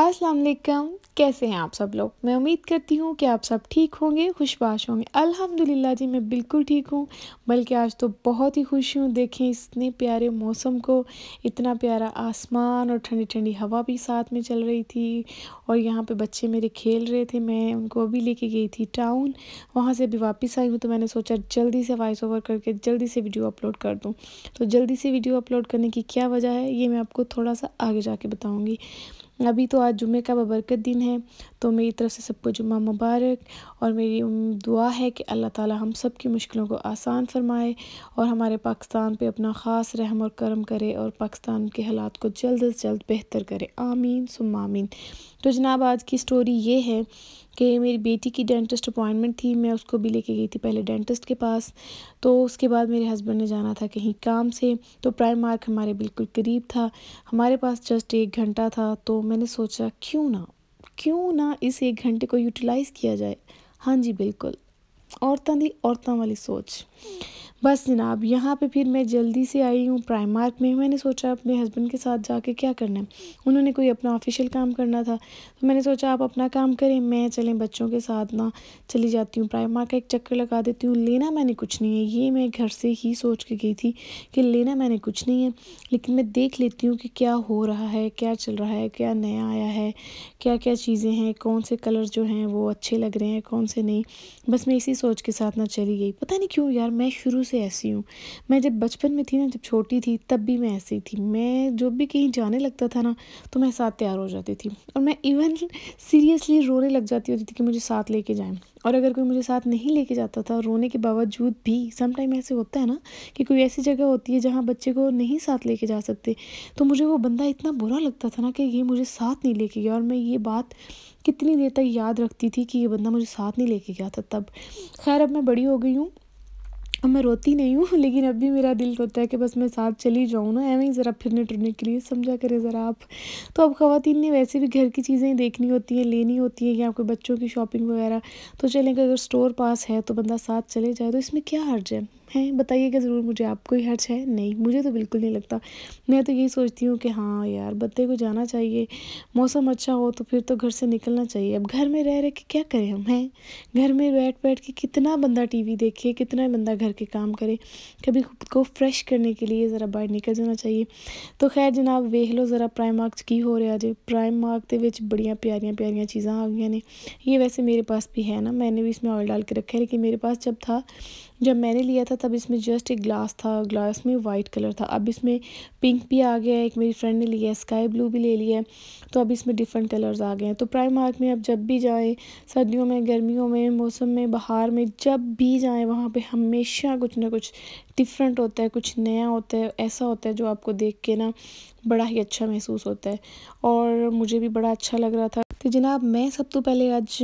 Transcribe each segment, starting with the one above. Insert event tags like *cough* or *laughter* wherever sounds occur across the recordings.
अस्सलाम वालेकुम कैसे हैं आप सब लोग मैं उम्मीद करती हूँ कि आप सब ठीक होंगे खुशबाश होंगे अल्हम्दुलिल्लाह जी मैं बिल्कुल ठीक हूँ बल्कि आज तो बहुत ही खुश हूँ देखें इतने प्यारे मौसम को इतना प्यारा आसमान और ठंडी ठंडी हवा भी साथ में चल रही थी और यहाँ पे बच्चे मेरे खेल रहे थे मैं उनको अभी लेके गई थी टाउन वहाँ से अभी वापस आई हूँ तो मैंने सोचा जल्दी से वॉइस ओवर करके जल्दी से वीडियो अपलोड कर दूँ तो जल्दी से वीडियो अपलोड करने की क्या वजह है ये मैं आपको थोड़ा सा आगे के बताऊँगी अभी तो आज जुमे का बबरकत दिन है तो मेरी तरफ़ से सबको जुम्मा मुबारक और मेरी दुआ है कि अल्लाह ताला हम सब की मुश्किलों को आसान फरमाए और हमारे पाकिस्तान पे अपना ख़ास रहम और करम करे और पाकिस्तान के हालात को जल्द अज जल्द बेहतर करे आमीन सुम आमीन तो जनाब आज की स्टोरी ये है कि मेरी बेटी की डेंटिस्ट अपॉइंटमेंट थी मैं उसको भी लेके गई थी पहले डेंटिस्ट के पास तो उसके बाद मेरे हस्बैंड ने जाना था कहीं काम से तो प्राइम मार्क हमारे बिल्कुल करीब था हमारे पास जस्ट एक घंटा था तो मैंने सोचा क्यों ना क्यों ना इस एक घंटे को यूटिलाइज किया जाए हाँ जी बिल्कुल औरतों की औरतों वाली सोच बस जनाब यहाँ पे फिर मैं जल्दी से आई हूँ प्राइम मार्क में मैंने सोचा अपने हस्बैंड के साथ जाके क्या करना है उन्होंने कोई अपना ऑफिशियल काम करना था तो मैंने सोचा आप अपना काम करें मैं चलें बच्चों के साथ ना चली जाती हूँ प्राइम मार्क का एक चक्कर लगा देती हूँ लेना मैंने कुछ नहीं है ये मैं घर से ही सोच के गई थी कि लेना मैंने कुछ नहीं है लेकिन मैं देख लेती हूँ कि क्या हो रहा है क्या चल रहा है क्या नया आया है क्या क्या चीज़ें हैं कौन से कलर जो हैं वो अच्छे लग रहे हैं कौन से नहीं बस मैं इसी सोच के साथ ना चली गई पता नहीं क्यों यार मैं शुरू से ऐसी हूँ मैं जब बचपन में थी ना जब छोटी थी तब भी मैं ऐसी थी मैं जो भी कहीं जाने लगता था ना तो मैं साथ तैयार हो जाती थी और मैं इवन सीरियसली *laughs* रोने लग जाती होती थी कि मुझे साथ लेके जाएं और अगर कोई मुझे साथ नहीं लेके जाता था रोने के बावजूद भी समटाइम ऐसे होता है ना कि कोई ऐसी जगह होती है जहाँ बच्चे को नहीं साथ लेके जा सकते तो मुझे वो बंदा इतना बुरा लगता था ना कि ये मुझे साथ नहीं लेके गया और मैं ये बात कितनी देर तक याद रखती थी कि ये बंदा मुझे साथ नहीं लेके गया था तब खैर अब मैं बड़ी हो गई हूँ अब मैं रोती नहीं हूँ *laughs* लेकिन अब भी मेरा दिल रोता है कि बस मैं साथ चली जाऊँ ना एवं ही ज़रा फिरने टुरने के लिए समझा करें ज़रा आप तो अब ख़वातीन ने वैसे भी घर की चीज़ें देखनी होती हैं लेनी होती है या कोई बच्चों की शॉपिंग वगैरह तो चलेंगे अगर स्टोर पास है तो बंदा साथ चले जाए तो इसमें क्या हर्ज है हैं बताइएगा ज़रूर मुझे आपको ही हर्च है नहीं मुझे तो बिल्कुल नहीं लगता मैं तो यही सोचती हूँ कि हाँ यार बत्ते को जाना चाहिए मौसम अच्छा हो तो फिर तो घर से निकलना चाहिए अब घर में रह रहे के क्या करें हम हैं घर में बैठ बैठ के कितना बंदा टीवी देखे कितना बंदा घर के काम करे कभी खुद को फ्रेश करने के लिए ज़रा बाहर निकल जाना चाहिए तो खैर जनाब ਵੇਖ ਲਓ ਜ਼ਰਾ ਪ੍ਰਾਈਮਾਰਕ 'ਚ ਕੀ ਹੋ ਰਿਹਾ प्राइम ਪ੍ਰਾਈਮਾਰਕ के ਵਿੱਚ ਬੜੀਆਂ प्यारिया प्यारिया चीज़ा आ गई ने ये वैसे मेरे पास भी है ना मैंने भी इसमें ऑयल डाल के रखा है लेकिन मेरे पास जब था जब मैंने लिया था तब इसमें जस्ट एक ग्लास था ग्लास में वाइट कलर था अब इसमें पिंक भी आ गया है एक मेरी फ्रेंड ने लिया है स्काई ब्लू भी ले लिया है तो अब इसमें डिफरेंट कलर्स आ गए हैं तो प्राइम मार्क में अब जब भी जाएँ सर्दियों में गर्मियों में मौसम में बाहर में जब भी जाएँ वहाँ पर हमेशा कुछ ना कुछ डिफरेंट होता है कुछ नया होता है ऐसा होता है जो आपको देख के ना बड़ा ही अच्छा महसूस होता है और मुझे भी बड़ा अच्छा लग रहा था तो जनाब मैं सब तो पहले आज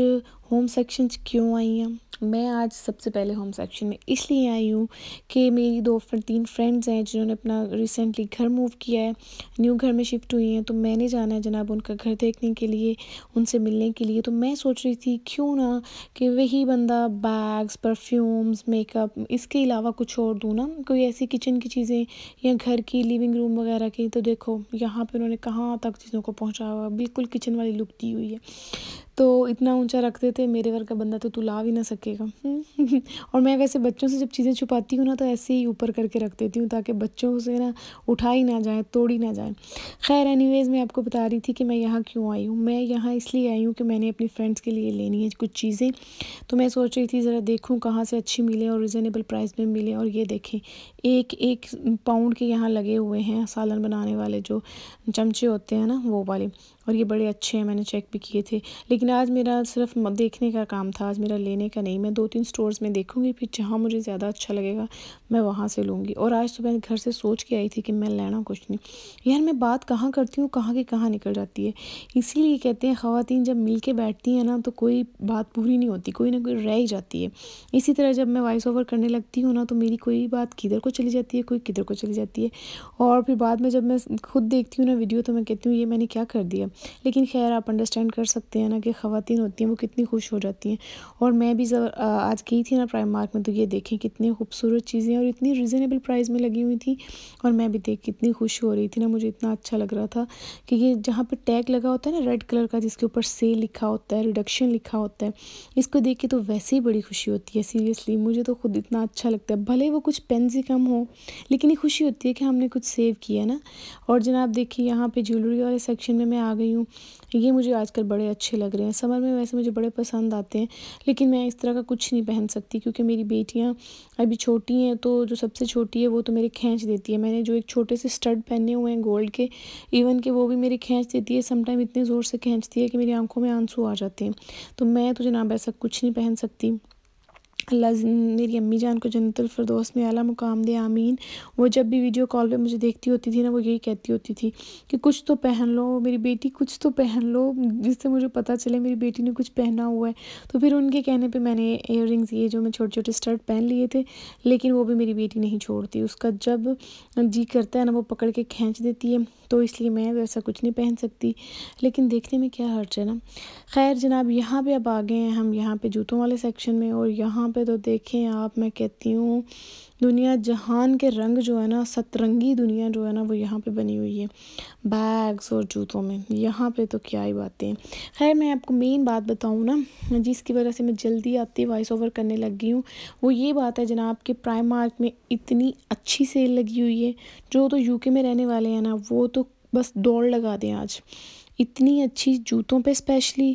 होम सेक्शन क्यों आई हैं मैं आज सबसे पहले होम सेक्शन में इसलिए आई हूँ कि मेरी दो तीन फ्रेंड्स हैं जिन्होंने अपना रिसेंटली घर मूव किया है न्यू घर में शिफ्ट हुई हैं तो मैंने जाना है जनाब उनका घर देखने के लिए उनसे मिलने के लिए तो मैं सोच रही थी क्यों ना कि वही बंदा बैग्स परफ्यूम्स मेकअप इसके अलावा कुछ और दूँ ना कोई ऐसी किचन की चीज़ें या घर की लिविंग रूम वगैरह की तो देखो यहाँ पर उन्होंने कहाँ तक चीज़ों को पहुँचा हुआ बिल्कुल किचन वाली लुक दी हुई है तो इतना ऊंचा रखते थे मेरे वर्ग का बंदा तो तुला भी ना सकेगा *laughs* और मैं वैसे बच्चों से जब चीज़ें छुपाती हूँ ना तो ऐसे ही ऊपर करके रख देती हूँ ताकि बच्चों से ना उठा ही ना जाए तोड़ी ना जाए खैर एनीवेज़ मैं आपको बता रही थी कि मैं यहाँ क्यों आई हूँ मैं यहाँ इसलिए आई हूँ कि मैंने अपनी फ्रेंड्स के लिए लेनी है कुछ चीज़ें तो मैं सोच रही थी ज़रा देखूँ कहाँ से अच्छी मिले और रिजनेबल प्राइस में मिले और ये देखें एक एक पाउंड के यहाँ लगे हुए हैं सालन बनाने वाले जो चमचे होते हैं ना वो वाले और ये बड़े अच्छे हैं मैंने चेक भी किए थे लेकिन आज मेरा सिर्फ देखने का काम था आज मेरा लेने का नहीं मैं दो तीन स्टोर्स में देखूँगी फिर जहाँ मुझे ज़्यादा अच्छा लगेगा मैं वहाँ से लूँगी और आज तो मैं घर से सोच के आई थी कि मैं लेना कुछ नहीं यार मैं बात कहाँ करती हूँ कहाँ की कहाँ निकल जाती है इसीलिए कहते हैं ख़वातीन जब मिल के बैठती हैं ना तो कोई बात पूरी नहीं होती कोई ना कोई रह ही जाती है इसी तरह जब मैं वॉइस ओवर करने लगती हूँ ना तो मेरी कोई बात किधर को चली जाती है कोई किधर को चली जाती है और फिर बाद में जब मैं खुद देखती हूँ ना वीडियो तो मैं कहती हूँ ये मैंने क्या कर दिया लेकिन खैर आप अंडरस्टैंड कर सकते हैं ना कि खातन होती हैं वो कितनी खुश हो जाती हैं और मैं भी जब आज गई थी ना प्राइम मार्क में तो ये देखें कितनी खूबसूरत चीज़ें और इतनी रिजनेबल प्राइस में लगी हुई थी और मैं भी देख कितनी खुश हो रही थी ना मुझे इतना अच्छा लग रहा था कि ये जहाँ पर टैग लगा होता है ना रेड कलर का जिसके ऊपर सेल लिखा होता है रिडक्शन लिखा होता है इसको देख के तो वैसे ही बड़ी खुशी होती है सीरियसली मुझे तो खुद इतना अच्छा लगता है भले वो कुछ पेन से कम हो लेकिन ये खुशी होती है कि हमने कुछ सेव किया ना और जनाब देखिए यहाँ पे ज्वेलरी वाले सेक्शन में मैं आ गई रही हूँ ये मुझे आजकल बड़े अच्छे लग रहे हैं समर में वैसे मुझे बड़े पसंद आते हैं लेकिन मैं इस तरह का कुछ नहीं पहन सकती क्योंकि मेरी बेटियाँ अभी छोटी हैं तो जो सबसे छोटी है वो तो मेरे खींच देती है मैंने जो एक छोटे से स्टड पहने हुए हैं गोल्ड के इवन के वो भी मेरे खींच देती है समटाइम इतने ज़ोर से खींचती है कि मेरी आंखों में आंसू आ जाते हैं तो मैं तो जनाब ऐसा कुछ नहीं पहन सकती अल्लाह मेरी अम्मी जान को जन्नतफरदोस में अला मुकाम दे आमीन वो जब भी वीडियो कॉल पे मुझे देखती होती थी ना वो यही कहती होती थी कि कुछ तो पहन लो मेरी बेटी कुछ तो पहन लो जिससे मुझे पता चले मेरी बेटी ने कुछ पहना हुआ है तो फिर उनके कहने पर मैंने इयर ये जो मैं छोटे छोटे स्टर्ट पहन लिए थे लेकिन वो भी मेरी बेटी नहीं छोड़ती उसका जब जी करता है ना वो पकड़ के खींच देती है तो इसलिए मैं वैसा कुछ नहीं पहन सकती लेकिन देखने में क्या हर्च है ना खैर जनाब यहाँ पे अब आ गए हैं हम यहाँ पे जूतों वाले सेक्शन में और यहाँ पे तो देखें आप मैं कहती हूँ दुनिया जहान के रंग जो है ना सतरंगी दुनिया जो है ना वो यहाँ पे बनी हुई है बैग्स और जूतों में यहाँ पे तो क्या ही बातें हैं खैर मैं आपको मेन बात बताऊँ ना जिसकी वजह से मैं जल्दी आती वॉइस ओवर करने लग गई हूँ वो ये बात है जनाब कि प्राइम मार्क में इतनी अच्छी सेल लगी हुई है जो तो यूके में रहने वाले हैं ना वो तो बस दौड़ लगा दें आज इतनी अच्छी जूतों पे स्पेशली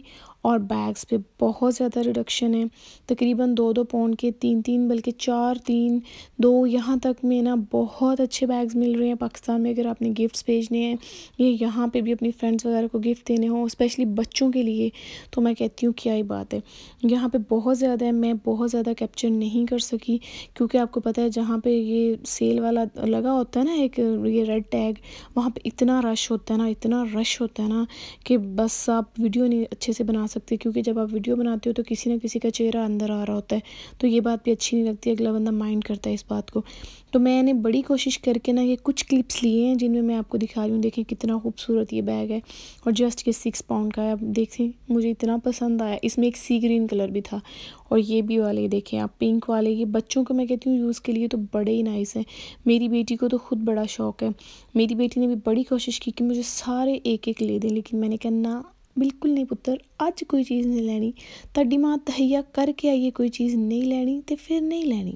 और बैग्स पे बहुत ज़्यादा रिडक्शन है तकरीबन दो दो पौंड के तीन तीन बल्कि चार तीन दो यहाँ तक में ना बहुत अच्छे बैग्स मिल रहे हैं पाकिस्तान में अगर आपने गिफ्ट्स भेजने हैं या यहाँ पे भी अपनी फ्रेंड्स वगैरह को गिफ्ट देने हों स्पेशली बच्चों के लिए तो मैं कहती हूँ क्या ही बात है यहाँ पर बहुत ज़्यादा है मैं बहुत ज़्यादा कैप्चर नहीं कर सकी क्योंकि आपको पता है जहाँ पर ये सेल वाला लगा होता है ना एक ये रेड टैग वहाँ पर इतना रश होता है ना इतना रश होता है ना कि बस आप वीडियो नहीं अच्छे से बना सकते क्योंकि जब आप वीडियो बनाते हो तो किसी ना किसी का चेहरा अंदर आ रहा होता है तो ये बात भी अच्छी नहीं लगती अगला बंदा माइंड करता है इस बात को तो मैंने बड़ी कोशिश करके ना ये कुछ क्लिप्स लिए हैं जिनमें मैं आपको दिखा रही हूँ देखें कितना खूबसूरत ये बैग है और जस्ट ये सिक्स पाउंड का है आप देखें मुझे इतना पसंद आया इसमें एक सी ग्रीन कलर भी था और ये भी वाले देखें आप पिंक वाले ये बच्चों को मैं कहती हूँ यूज़ के लिए तो बड़े ही नाइस हैं मेरी बेटी को तो ख़ुद बड़ा शौक है मेरी बेटी ने भी बड़ी कोशिश की कि मुझे सारे एक एक ले दें लेकिन मैंने कहा ना बिल्कुल नहीं पुत्र अज कोई चीज़ नहीं लैनी ਤੁਹਾਡੀ माँ तहैया करके आई है कोई चीज़ नहीं लेनी तो फिर नहीं लेनी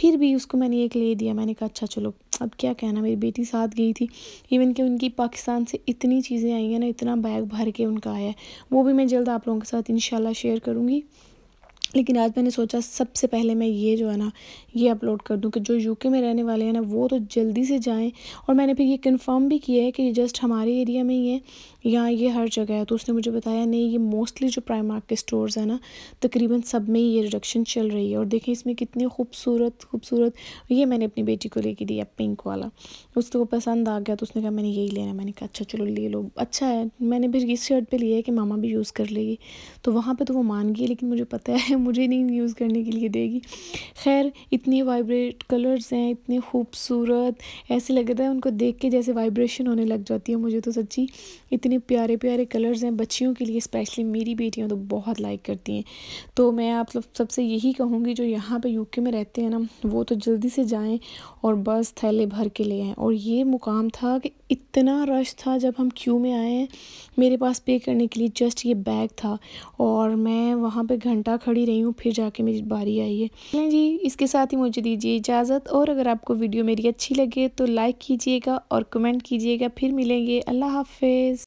फिर भी उसको मैंने एक ले दिया मैंने कहा अच्छा चलो अब क्या कहना मेरी बेटी साथ गई थी इवन कि उनकी पाकिस्तान से इतनी चीज़ें आई हैं ना इतना बैग भर के उनका आया है वो भी मैं जल्द आप लोगों के साथ इन शेयर करूँगी लेकिन आज मैंने सोचा सबसे पहले मैं ये जो है ना ये अपलोड कर दूं कि जो यूके में रहने वाले हैं ना वो तो जल्दी से जाएं और मैंने फिर ये कंफर्म भी किया है कि ये जस्ट हमारे एरिया में ही है या ये हर जगह है तो उसने मुझे बताया नहीं ये मोस्टली जो प्राइम मार्क के स्टोर्स हैं ना तकरीबन सब में ये रिडक्शन चल रही है और देखें इसमें कितनी खूबसूरत खूबसूरत ये मैंने अपनी बेटी को लेके दिया पिंक वाला उसको पसंद आ गया तो उसने कहा मैंने यही लेना मैंने कहा अच्छा चलो ले लो अच्छा है मैंने फिर इस शर्ट पर लिया है कि मामा भी यूज़ कर लेगी तो वहाँ पर तो वो मान गई लेकिन मुझे पता है मुझे नहीं यूज़ करने के लिए देगी खैर इतने वाइब्रेट कलर्स हैं इतने खूबसूरत ऐसे लग रहा है उनको देख के जैसे वाइब्रेशन होने लग जाती है मुझे तो सच्ची इतने प्यारे प्यारे कलर्स हैं बच्चियों के लिए स्पेशली मेरी बेटियाँ तो बहुत लाइक करती हैं तो मैं आप सब सबसे यही कहूँगी जो यहाँ पर यू में रहते हैं ना वो तो जल्दी से जाएँ और बस थैले भर के ले आएँ और ये मुकाम था कि इतना रश था जब हम क्यू में आए हैं मेरे पास पे करने के लिए जस्ट ये बैग था और मैं वहाँ पे घंटा खड़ी रही हूँ फिर जाके मेरी बारी आई है जी इसके साथ ही मुझे दीजिए इजाज़त और अगर आपको वीडियो मेरी अच्छी लगे तो लाइक कीजिएगा और कमेंट कीजिएगा फिर मिलेंगे अल्लाह हाफिज़